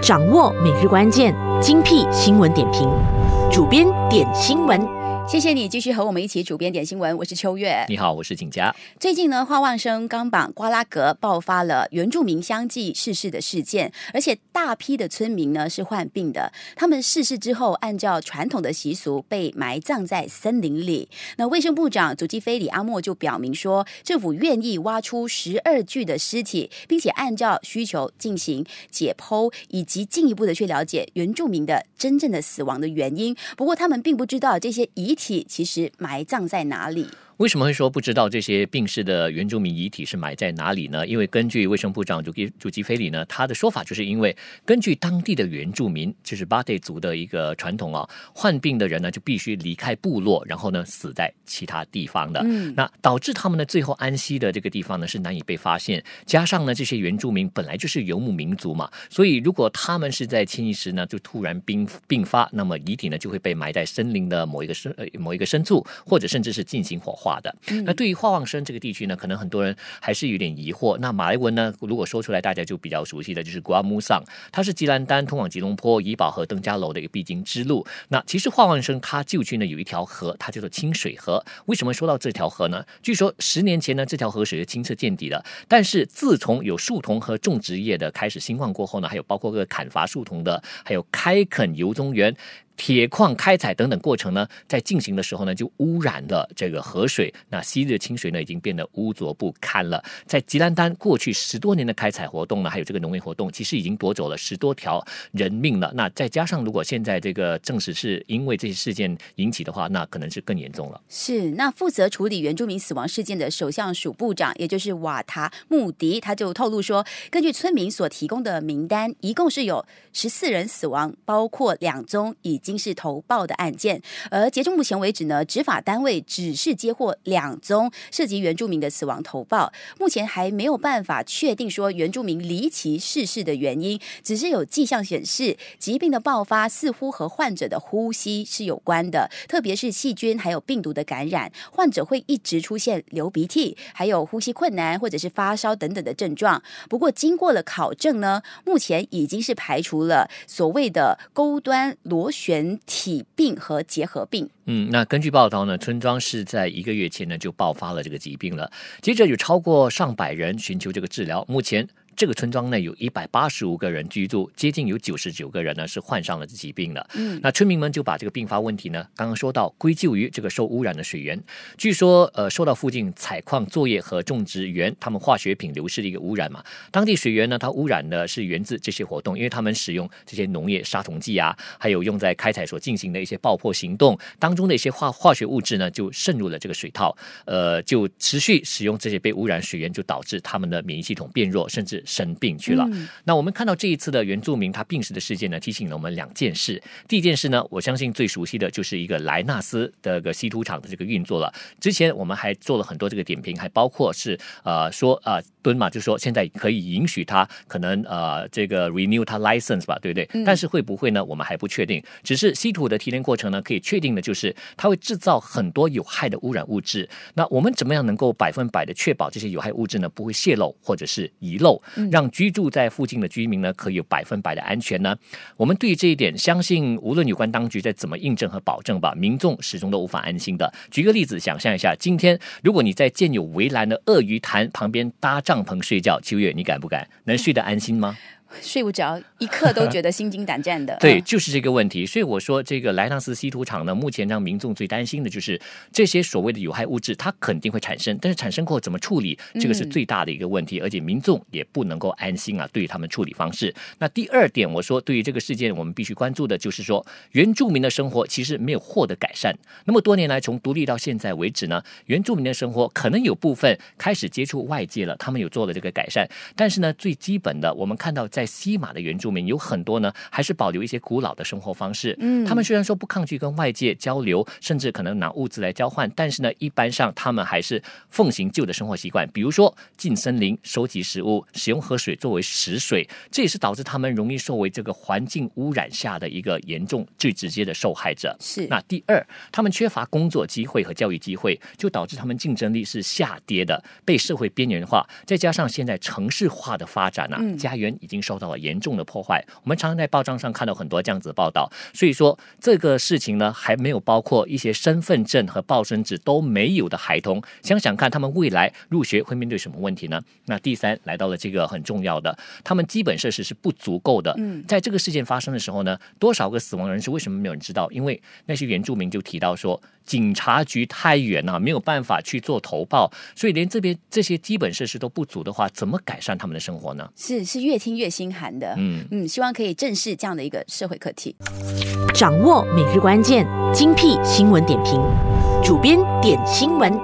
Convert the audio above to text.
掌握每日关键精辟新闻点评，主编点新闻。谢谢你继续和我们一起主编点新闻，我是秋月。你好，我是景佳。最近呢，花旺生冈榜瓜拉格爆发了原住民相继逝世的事件，而且大批的村民呢是患病的。他们逝世之后，按照传统的习俗被埋葬在森林里。那卫生部长祖基菲里阿莫就表明说，政府愿意挖出十二具的尸体，并且按照需求进行解剖，以及进一步的去了解原住民的真正的死亡的原因。不过他们并不知道这些遗。其实埋葬在哪里？为什么会说不知道这些病逝的原住民遗体是埋在哪里呢？因为根据卫生部长主基主基菲里呢，他的说法就是因为根据当地的原住民就是巴蒂族的一个传统啊，患病的人呢就必须离开部落，然后呢死在其他地方的。那导致他们的最后安息的这个地方呢是难以被发现。加上呢这些原住民本来就是游牧民族嘛，所以如果他们是在迁移时呢就突然病病发，那么遗体呢就会被埋在森林的某一个深呃某一个深处，或者甚至是进行火化。化的。那对于化旺生这个地区呢，可能很多人还是有点疑惑。那马来文呢，如果说出来，大家就比较熟悉的就是 Gua Musang，它是吉兰丹通往吉隆坡、怡保和登家楼的一个必经之路。那其实化旺生它旧区呢有一条河，它叫做清水河。为什么说到这条河呢？据说十年前呢，这条河水是清澈见底的。但是自从有树桐和种植业的开始兴旺过后呢，还有包括个砍伐树桐的，还有开垦油棕园。铁矿开采等等过程呢，在进行的时候呢，就污染了这个河水。那昔日清水呢，已经变得污浊不堪了。在吉兰丹过去十多年的开采活动呢，还有这个农业活动，其实已经夺走了十多条人命了。那再加上，如果现在这个证实是因为这些事件引起的话，那可能是更严重了。是。那负责处理原住民死亡事件的首相署部长，也就是瓦塔穆迪，他就透露说，根据村民所提供的名单，一共是有十四人死亡，包括两宗已经。经是投报的案件，而截至目前为止呢，执法单位只是接获两宗涉及原住民的死亡投报，目前还没有办法确定说原住民离奇逝世的原因，只是有迹象显示疾病的爆发似乎和患者的呼吸是有关的，特别是细菌还有病毒的感染，患者会一直出现流鼻涕，还有呼吸困难或者是发烧等等的症状。不过经过了考证呢，目前已经是排除了所谓的钩端螺旋。人体病和结核病。嗯，那根据报道呢，村庄是在一个月前呢就爆发了这个疾病了，接着有超过上百人寻求这个治疗，目前。这个村庄内有一百八十五个人居住，接近有九十九个人呢是患上了疾病的。嗯，那村民们就把这个并发问题呢，刚刚说到归咎于这个受污染的水源。据说，呃，受到附近采矿作业和种植园他们化学品流失的一个污染嘛。当地水源呢，它污染的是源自这些活动，因为他们使用这些农业杀虫剂啊，还有用在开采所进行的一些爆破行动当中的一些化化学物质呢，就渗入了这个水套，呃，就持续使用这些被污染水源，就导致他们的免疫系统变弱，甚至。生病去了。那我们看到这一次的原住民他病逝的事件呢，提醒了我们两件事。第一件事呢，我相信最熟悉的就是一个莱纳斯的个稀土厂的这个运作了。之前我们还做了很多这个点评，还包括是呃说啊，敦嘛就说现在可以允许他可能呃这个 renew 他 license 吧，对不对？但是会不会呢？我们还不确定。只是稀土的提炼过程呢，可以确定的就是它会制造很多有害的污染物质。那我们怎么样能够百分百的确保这些有害物质呢不会泄漏或者是遗漏？让居住在附近的居民呢，可以有百分百的安全呢？我们对这一点相信，无论有关当局再怎么印证和保证吧，民众始终都无法安心的。举个例子，想象一下，今天如果你在建有围栏的鳄鱼潭旁边搭帐篷睡觉，秋月，你敢不敢？能睡得安心吗？睡不着，一刻都觉得心惊胆战的。对，就是这个问题。所以我说，这个莱唐斯稀土厂呢，目前让民众最担心的就是这些所谓的有害物质，它肯定会产生，但是产生过后怎么处理，这个是最大的一个问题。而且民众也不能够安心啊，对于他们处理方式。那第二点，我说对于这个事件，我们必须关注的就是说，原住民的生活其实没有获得改善。那么多年来，从独立到现在为止呢，原住民的生活可能有部分开始接触外界了，他们有做了这个改善，但是呢，最基本的，我们看到在在西马的原住民有很多呢，还是保留一些古老的生活方式。嗯，他们虽然说不抗拒跟外界交流，甚至可能拿物资来交换，但是呢，一般上他们还是奉行旧的生活习惯，比如说进森林收集食物，使用河水作为食水。这也是导致他们容易受为这个环境污染下的一个严重、最直接的受害者。是。那第二，他们缺乏工作机会和教育机会，就导致他们竞争力是下跌的，被社会边缘化。再加上现在城市化的发展啊，家园已经。受到了严重的破坏。我们常常在报章上看到很多这样子的报道，所以说这个事情呢，还没有包括一些身份证和报生纸都没有的孩童。想想看，他们未来入学会面对什么问题呢？那第三，来到了这个很重要的，他们基本设施是不足够的。嗯，在这个事件发生的时候呢，多少个死亡人士为什么没有人知道？因为那些原住民就提到说。警察局太远了，没有办法去做投报，所以连这边这些基本设施都不足的话，怎么改善他们的生活呢？是是，越听越心寒的。嗯嗯，希望可以正视这样的一个社会课题。掌握每日关键，精辟新闻点评，主编点新闻。